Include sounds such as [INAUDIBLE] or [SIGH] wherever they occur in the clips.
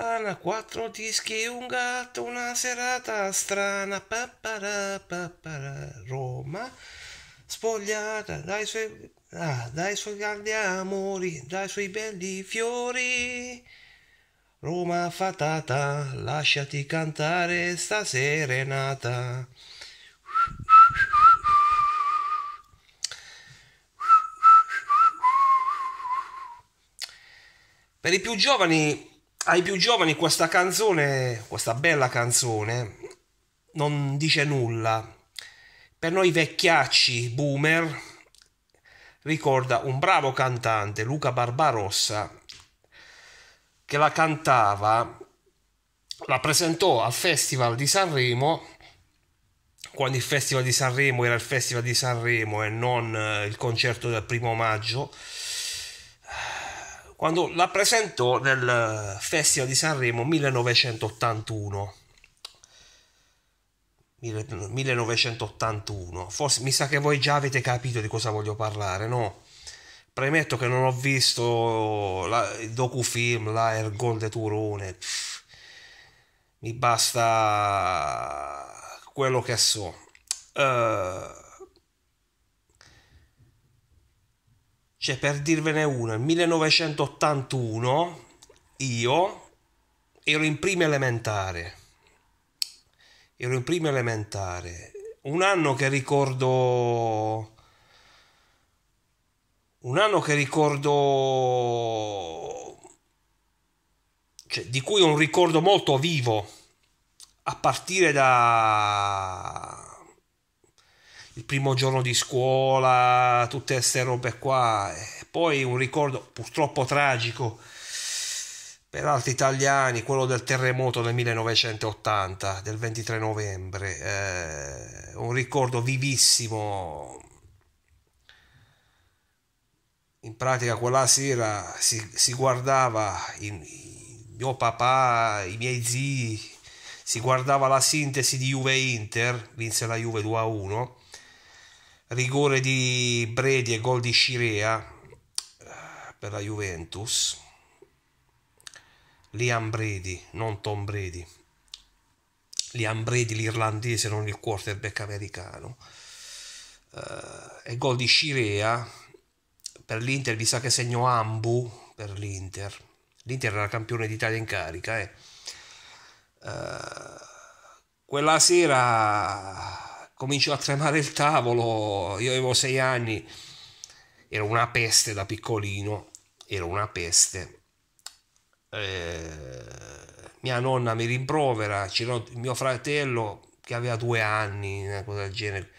settimana, quattro dischi, un gatto, una serata strana, papara, papara, Roma, spogliata dai suoi, ah, dai suoi grandi amori, dai suoi belli fiori. Roma fatata, lasciati cantare sta serenata. Per i più giovani ai più giovani questa canzone, questa bella canzone, non dice nulla. Per noi vecchiacci boomer ricorda un bravo cantante, Luca Barbarossa, che la cantava, la presentò al Festival di Sanremo, quando il Festival di Sanremo era il Festival di Sanremo e non eh, il concerto del primo maggio, quando la presentò nel eh, Festival di Sanremo 1981. 1981, forse mi sa che voi già avete capito di cosa voglio parlare, no? Premetto che non ho visto la, il docufilm, la Ergon de Turone, Pff, mi basta quello che so. Uh, Cioè, per dirvene uno, nel 1981 io ero in prima elementare. Ero in prima elementare. Un anno che ricordo... Un anno che ricordo... Cioè, di cui ho un ricordo molto vivo, a partire da il primo giorno di scuola, tutte queste robe qua. E poi un ricordo purtroppo tragico per altri italiani, quello del terremoto del 1980, del 23 novembre. Eh, un ricordo vivissimo. In pratica quella sera si, si guardava in, in, mio papà, i miei zii, si guardava la sintesi di Juve Inter, vinse la Juve 2 a 1 rigore di Bredi e gol di Scirea eh, per la Juventus. Liam Bredi, non Tom Bredi Liam Bredi l'irlandese, non il quarterback americano. Eh, e gol di Scirea per l'Inter, vi sa che segno Ambu per l'Inter. L'Inter era campione d'Italia in carica. Eh. eh quella sera cominciò a tremare il tavolo, io avevo sei anni, ero una peste da piccolino, ero una peste. Eh, mia nonna mi rimprovera, c'era mio fratello che aveva due anni, una cosa del genere,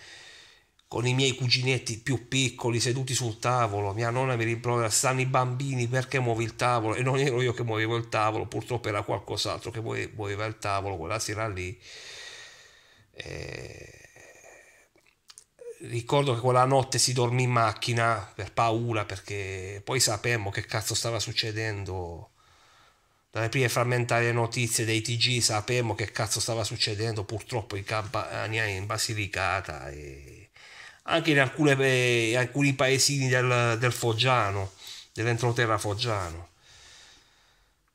con i miei cuginetti più piccoli seduti sul tavolo, mia nonna mi rimprovera, stanno i bambini perché muovi il tavolo e non ero io che muovevo il tavolo, purtroppo era qualcos'altro che muoveva il tavolo quella sera lì. Eh, ricordo che quella notte si dormì in macchina per paura perché poi sapemmo che cazzo stava succedendo dalle prime frammentarie notizie dei TG sapemmo che cazzo stava succedendo purtroppo in Campania in Basilicata e anche in, alcune, in eh, alcuni paesini del, del Foggiano dell'entroterra Foggiano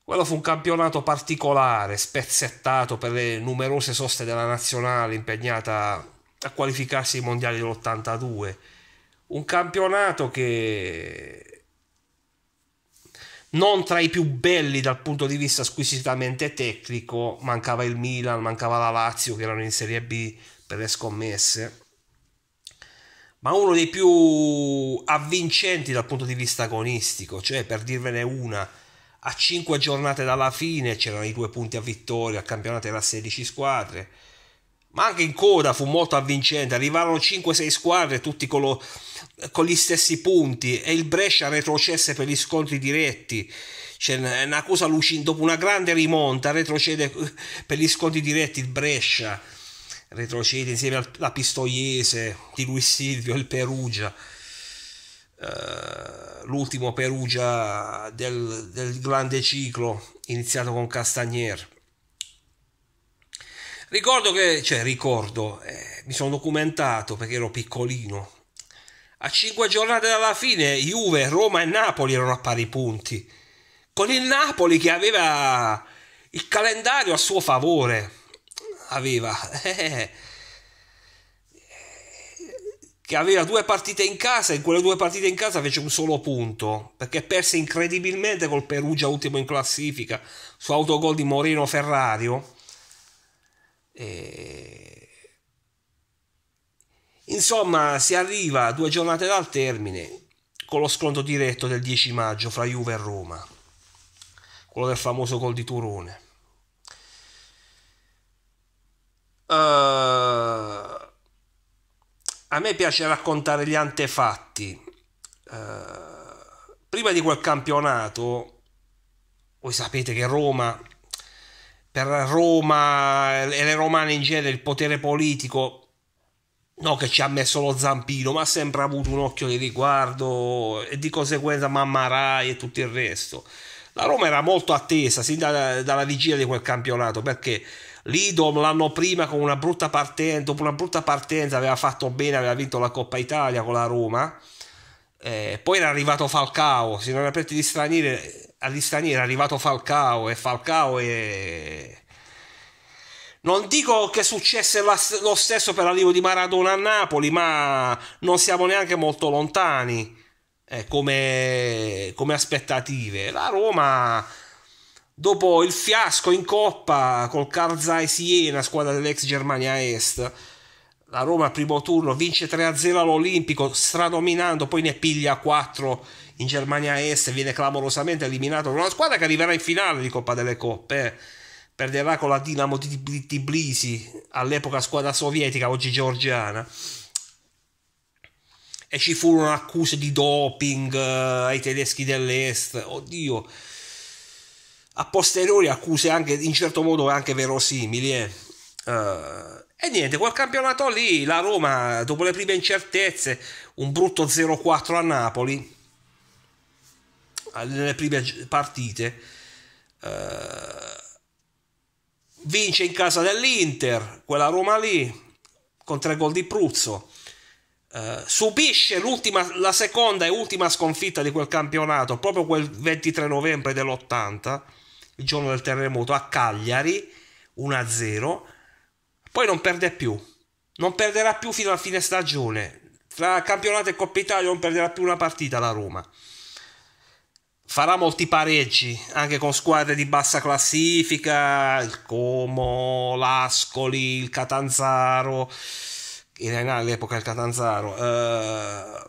quello fu un campionato particolare spezzettato per le numerose soste della nazionale impegnata a qualificarsi ai mondiali dell'82. Un campionato che non tra i più belli dal punto di vista squisitamente tecnico, mancava il Milan, mancava la Lazio che erano in Serie B per le scommesse, ma uno dei più avvincenti dal punto di vista agonistico, cioè per dirvene una, a 5 giornate dalla fine c'erano i due punti a vittoria, il campionato era 16 squadre, ma anche in coda fu molto avvincente, arrivarono 5-6 squadre tutti con, lo, con, gli stessi punti e il Brescia retrocesse per gli scontri diretti. Cioè, una cosa lucida, dopo una grande rimonta retrocede per gli scontri diretti il Brescia, retrocede insieme alla Pistoiese di Luis Silvio, il Perugia. Uh, l'ultimo Perugia del, del grande ciclo iniziato con Castagnier Ricordo che, cioè ricordo, eh, mi sono documentato perché ero piccolino. A cinque giornate dalla fine Juve, Roma e Napoli erano a pari punti. Con il Napoli che aveva il calendario a suo favore. Aveva. [LAUGHS] Eh, che aveva due partite in casa e in quelle due partite in casa fece un solo punto perché perse incredibilmente col Perugia ultimo in classifica su autogol di Moreno Ferrario eh, insomma, si arriva due giornate dal termine con lo scontro diretto del 10 maggio fra Juve e Roma, quello del famoso gol di Turone. Uh, a me piace raccontare gli antefatti. Uh, prima di quel campionato, voi sapete che Roma per Roma e le romane in genere il potere politico No, che ci ha messo lo zampino, ma ha sempre avuto un occhio di riguardo e di conseguenza Mamma Rai e tutto il resto. La Roma era molto attesa sin da, dalla vigilia di quel campionato perché l'Idom l'anno prima con una brutta partenza, dopo una brutta partenza aveva fatto bene, aveva vinto la Coppa Italia con la Roma. Eh, poi era arrivato Falcao, se non aperti di stranieri agli stranieri è arrivato Falcao e Falcao è... Non dico che successe lo stesso per l'arrivo di Maradona a Napoli, ma non siamo neanche molto lontani eh, come, come aspettative. La Roma, dopo il fiasco in coppa col Carzai Siena, squadra dell'ex Germania Est, la Roma al primo turno vince 3-0 all'Olimpico, stradominando, poi ne piglia 4 in Germania Est, viene clamorosamente eliminato una squadra che arriverà in finale di Coppa delle Coppe, eh. perderà con la Dinamo di Tbilisi, all'epoca squadra sovietica, oggi georgiana. E ci furono accuse di doping eh, ai tedeschi dell'Est, oddio, a posteriori accuse anche in certo modo anche verosimili. Eh Uh, e niente, quel campionato lì, la Roma, dopo le prime incertezze, un brutto 0-4 a Napoli, nelle eh, prime partite, uh, vince in casa dell'Inter, quella Roma lì, con tre gol di Pruzzo, uh, subisce la seconda e ultima sconfitta di quel campionato, proprio quel 23 novembre dell'80, il giorno del terremoto, a Cagliari, 1-0 poi non perde più, non perderà più fino a fine stagione. Tra campionato e Coppa Italia non perderà più una partita la Roma. Farà molti pareggi anche con squadre di bassa classifica, il Como, l'Ascoli, il Catanzaro, all'epoca il Catanzaro, eh,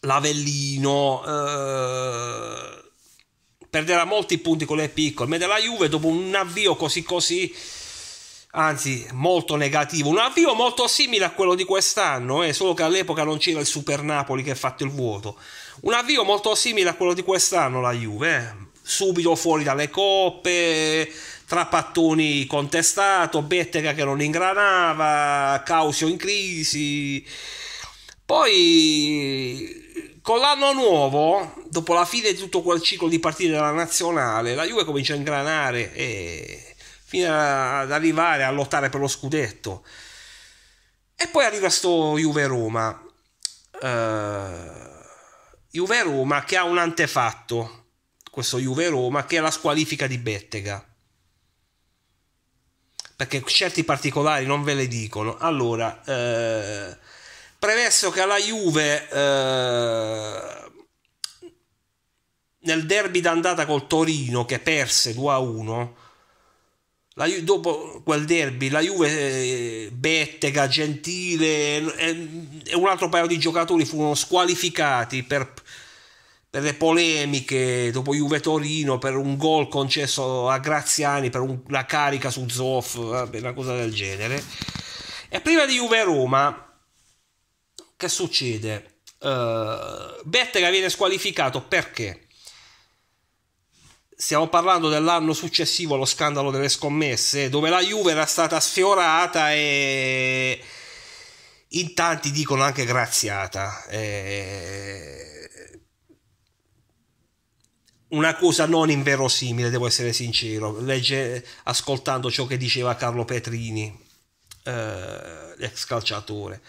l'Avellino, eh, perderà molti punti con le piccole, ma della Juve dopo un avvio così così anzi molto negativo, un avvio molto simile a quello di quest'anno, eh, solo che all'epoca non c'era il Super Napoli che ha fatto il vuoto, un avvio molto simile a quello di quest'anno la Juve, eh. subito fuori dalle coppe, Trapattoni contestato, Bettega che non ingranava, Causio in crisi, poi con l'anno nuovo, dopo la fine di tutto quel ciclo di partite della nazionale, la Juve comincia a ingranare e fino ad arrivare a lottare per lo scudetto. E poi arriva sto Juve-Roma. Uh, eh, Juve-Roma che ha un antefatto, questo Juve-Roma, che è la squalifica di Bettega. Perché certi particolari non ve le dicono. Allora, uh, premesso che alla Juve... Uh, nel derby d'andata col Torino che perse 2 a 1, la, dopo quel derby la Juve eh, Bettega, Gentile e, eh, eh, un altro paio di giocatori furono squalificati per, per le polemiche dopo Juve Torino per un gol concesso a Graziani per un, una carica su Zoff una cosa del genere e prima di Juve Roma che succede? Uh, Bettega viene squalificato perché? stiamo parlando dell'anno successivo allo scandalo delle scommesse, dove la Juve era stata sfiorata e in tanti dicono anche graziata. E... Eh, una cosa non inverosimile, devo essere sincero, legge, ascoltando ciò che diceva Carlo Petrini, eh, ex calciatore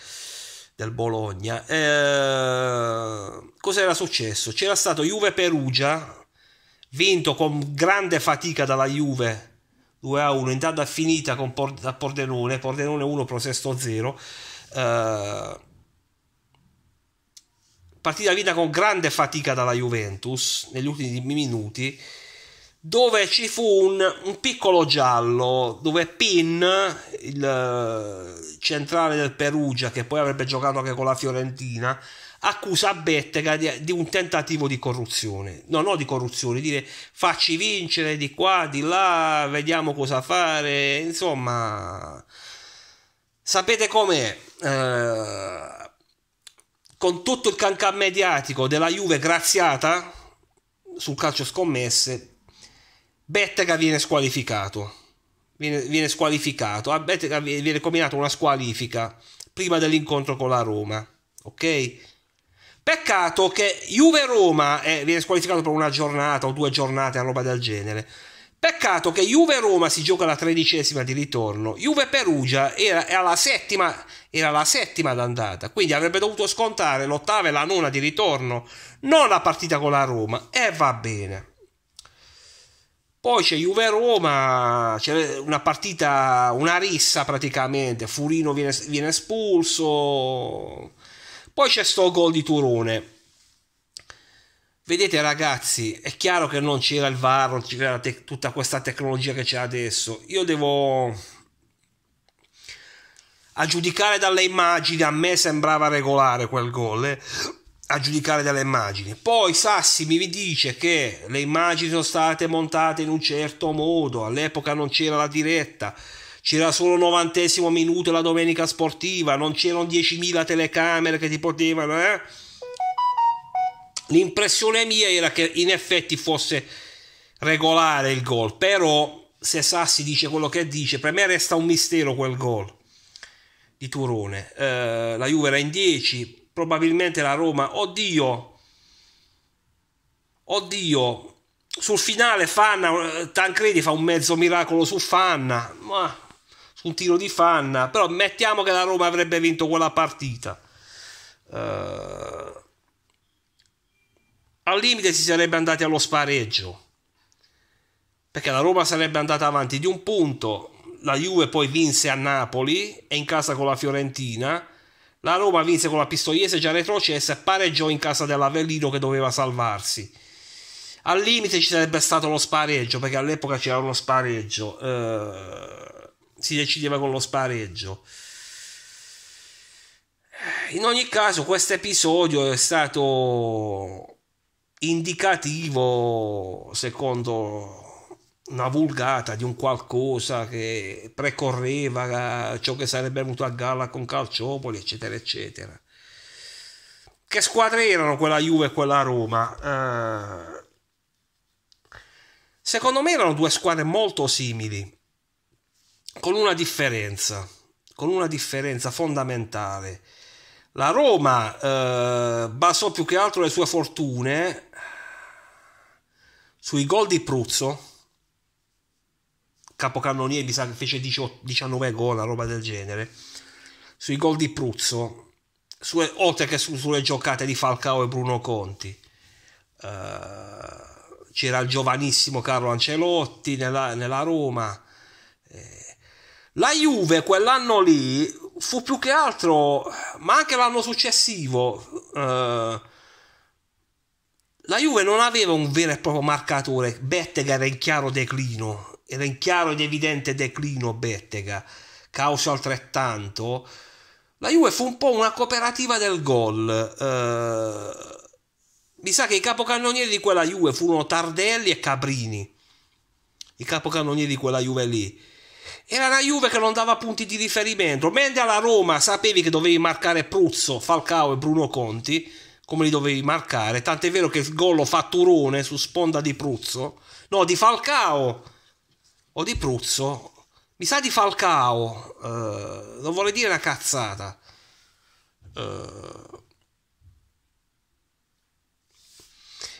del Bologna. Eh, cosa era successo? C'era stato Juve Perugia vinto con grande fatica dalla Juve 2 a 1 intanto tarda finita con Por- da Pordenone Pordenone 1 Prosesto 0 eh, partita vinta con grande fatica dalla Juventus negli ultimi minuti dove ci fu un, un piccolo giallo dove Pin il eh, centrale del Perugia che poi avrebbe giocato anche con la Fiorentina accusa Bettega di, di, un tentativo di corruzione. No, no di corruzione, dire facci vincere di qua, di là, vediamo cosa fare, insomma... Sapete com'è? Eh, con tutto il cancan mediatico della Juve graziata sul calcio scommesse, Bettega viene squalificato. Viene, viene, squalificato, a Bettega viene combinata una squalifica prima dell'incontro con la Roma, ok? Peccato che Juve-Roma eh, viene squalificato per una giornata o due giornate, una roba del genere. Peccato che Juve-Roma si gioca alla tredicesima di ritorno, Juve-Perugia era, era, la settima, era la settima d'andata, quindi avrebbe dovuto scontare l'ottava e la nona di ritorno, non la partita con la Roma, e eh, va bene. Poi c'è Juve-Roma, c'è una partita, una rissa praticamente, Furino viene, viene espulso, poi c'è sto gol di Turone. Vedete ragazzi, è chiaro che non c'era il VAR, non c'era te- tutta questa tecnologia che c'è adesso. Io devo... A giudicare dalle immagini, a me sembrava regolare quel gol, eh? a giudicare dalle immagini. Poi Sassi mi dice che le immagini sono state montate in un certo modo, all'epoca non c'era la diretta, c'era solo il novantesimo minuto la domenica sportiva, non c'erano 10.000 telecamere che ti potevano... Eh? L'impressione mia era che in effetti fosse regolare il gol, però se Sassi dice quello che dice, per me resta un mistero quel gol di Turone. Eh, la Juve era in 10, probabilmente la Roma, oddio, oddio, sul finale Fanna, eh, Tancredi fa un mezzo miracolo su Fanna, ma un tiro di fanna, però mettiamo che la Roma avrebbe vinto quella partita. Uh, al limite si sarebbe andati allo spareggio, perché la Roma sarebbe andata avanti di un punto, la Juve poi vinse a Napoli e in casa con la Fiorentina. La Roma vinse con la Pistoiese già retrocessa e pareggiò in casa dell'Avellino che doveva salvarsi. Al limite ci sarebbe stato lo spareggio, perché all'epoca c'era uno spareggio. Eh, si decideva con lo spareggio. In ogni caso, questo episodio è stato indicativo, secondo una vulgata di un qualcosa che precorreva ciò che sarebbe venuto a galla con Calciopoli, eccetera, eccetera. Che squadre erano quella Juve e quella Roma? Eh, secondo me erano due squadre molto simili con una differenza, con una differenza fondamentale. La Roma eh, basò più che altro le sue fortune sui gol di Pruzzo, capocannoniere, mi sa che fece 19 gol, una roba del genere, sui gol di Pruzzo, sue, oltre che su, sulle giocate di Falcao e Bruno Conti. Eh, c'era il giovanissimo Carlo Ancelotti nella, nella Roma, la Juve quell'anno lì fu più che altro, ma anche l'anno successivo, eh, la Juve non aveva un vero e proprio marcatore. Bettega era in chiaro declino, era in chiaro ed evidente declino Bettega, causa altrettanto. La Juve fu un po' una cooperativa del gol. Eh, mi sa che i capocannonieri di quella Juve furono Tardelli e Caprini. I capocannonieri di quella Juve lì. Era la Juve che non dava punti di riferimento, mentre alla Roma sapevi che dovevi marcare Pruzzo, Falcao e Bruno Conti, come li dovevi marcare, tant'è vero che il gol lo fa Turone su sponda di Pruzzo, no, di Falcao o di Pruzzo, mi sa di Falcao, uh, eh, non vuole dire una cazzata. Uh,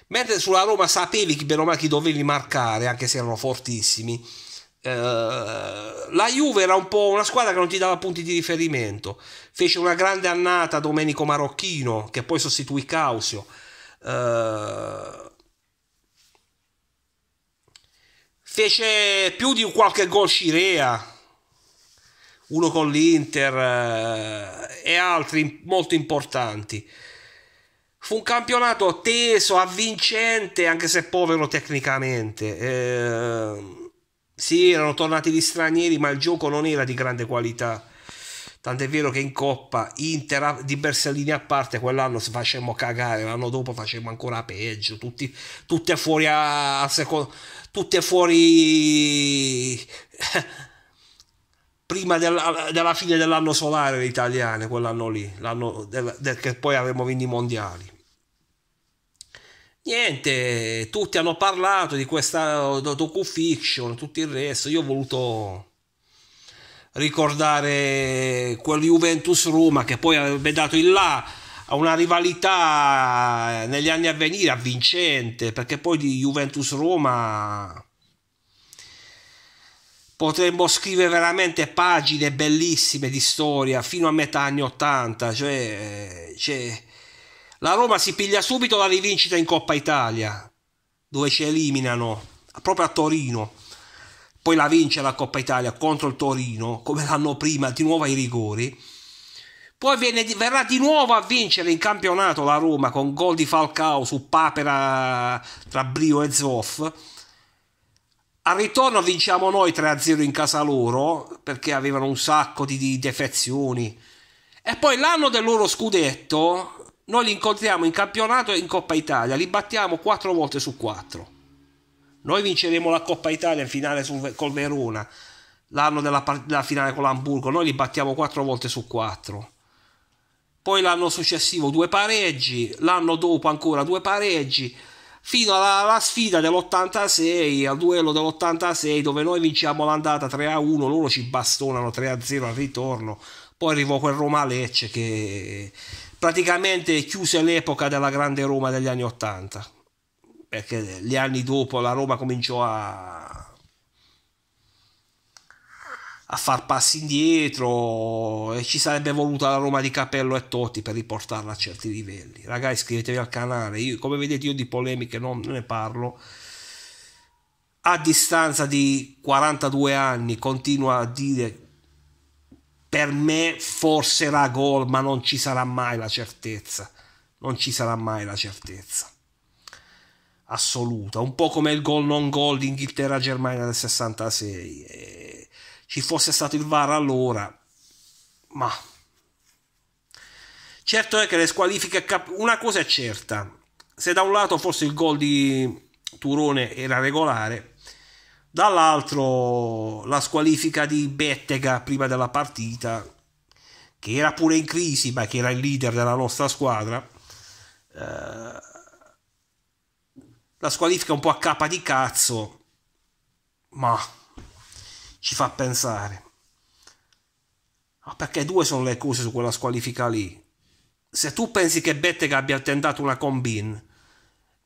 mentre sulla Roma sapevi che bene o male chi dovevi marcare, anche se erano fortissimi. Eh, la Juve era un po' una squadra che non ti dava punti di riferimento. Fece una grande annata Domenico Marocchino, che poi sostituì Causio. Uh, fece più di qualche gol Scirea, uno con l'Inter uh, e altri molto importanti. Fu un campionato teso, avvincente, anche se povero tecnicamente. Uh, sì, erano tornati gli stranieri, ma il gioco non era di grande qualità. Tant'è vero che in Coppa Inter di Bersellini a parte, quell'anno si facemmo cagare, l'anno dopo facemmo ancora peggio, tutti, tutte fuori a, a secondo, tutte fuori [LAUGHS] prima della, della, fine dell'anno solare le italiane, quell'anno lì, l'anno del, del, che poi avremmo vinto i mondiali niente, tutti hanno parlato di questa docufiction, tutto il resto, io ho voluto ricordare quel Juventus-Roma che poi avrebbe dato il là a una rivalità negli anni a venire avvincente, perché poi di Juventus-Roma potremmo scrivere veramente pagine bellissime di storia fino a metà anni 80, cioè, cioè la Roma si piglia subito la rivincita in Coppa Italia, dove ci eliminano proprio a Torino. Poi la vince la Coppa Italia contro il Torino, come l'anno prima, di nuovo ai rigori. Poi viene, verrà di nuovo a vincere in campionato la Roma con gol di Falcao su papera tra Brio e Zoff. Al ritorno vinciamo noi 3-0 in casa loro perché avevano un sacco di, di defezioni. E poi l'anno del loro scudetto, noi li incontriamo in campionato e in Coppa Italia, li battiamo quattro volte su quattro. Noi vinceremo la Coppa Italia in finale sul, col Verona, l'anno della, della finale con l'Hamburgo, noi li battiamo quattro volte su quattro. poi l'anno successivo due pareggi, l'anno dopo ancora due pareggi, fino alla, alla sfida dell'86, al duello dell'86 dove noi vinciamo l'andata 3-1, loro ci bastonano 3-0 al ritorno, poi arrivò quel Roma-Lecce che praticamente chiuse l'epoca della grande Roma degli anni Ottanta, perché gli anni dopo la Roma cominciò a, a far passi indietro e ci sarebbe voluta la Roma di Capello e Totti per riportarla a certi livelli. Ragazzi iscrivetevi al canale, io, come vedete io di polemiche non ne parlo. A distanza di 42 anni continua a dire per me forse era gol, ma non ci sarà mai la certezza. Non ci sarà mai la certezza assoluta, un po' come il gol non gol di Inghilterra-Germania del 66. E ci fosse stato il VAR allora, ma certo è che le squalifiche. Cap- una cosa è certa, se da un lato forse il gol di Turone era regolare, dall'altro la squalifica di Bettega prima della partita, che era pure in crisi, ma che era il leader della nostra squadra. Eh, la squalifica un po' a capa di cazzo, ma ci fa pensare. Ma perché due sono le cose su quella squalifica lì? Se tu pensi che Bettega abbia tentato una combin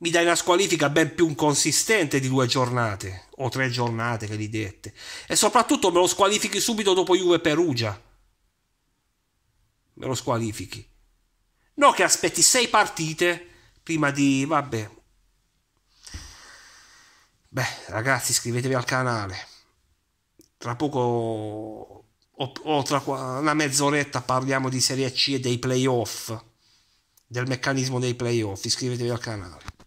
mi dai una squalifica ben più consistente di due giornate o tre giornate che li dette e soprattutto me lo squalifichi subito dopo Juve Perugia me lo squalifichi no che aspetti sei partite prima di vabbè beh ragazzi iscrivetevi al canale tra poco o, tra una mezz'oretta parliamo di Serie C e dei playoff del meccanismo dei playoff iscrivetevi al canale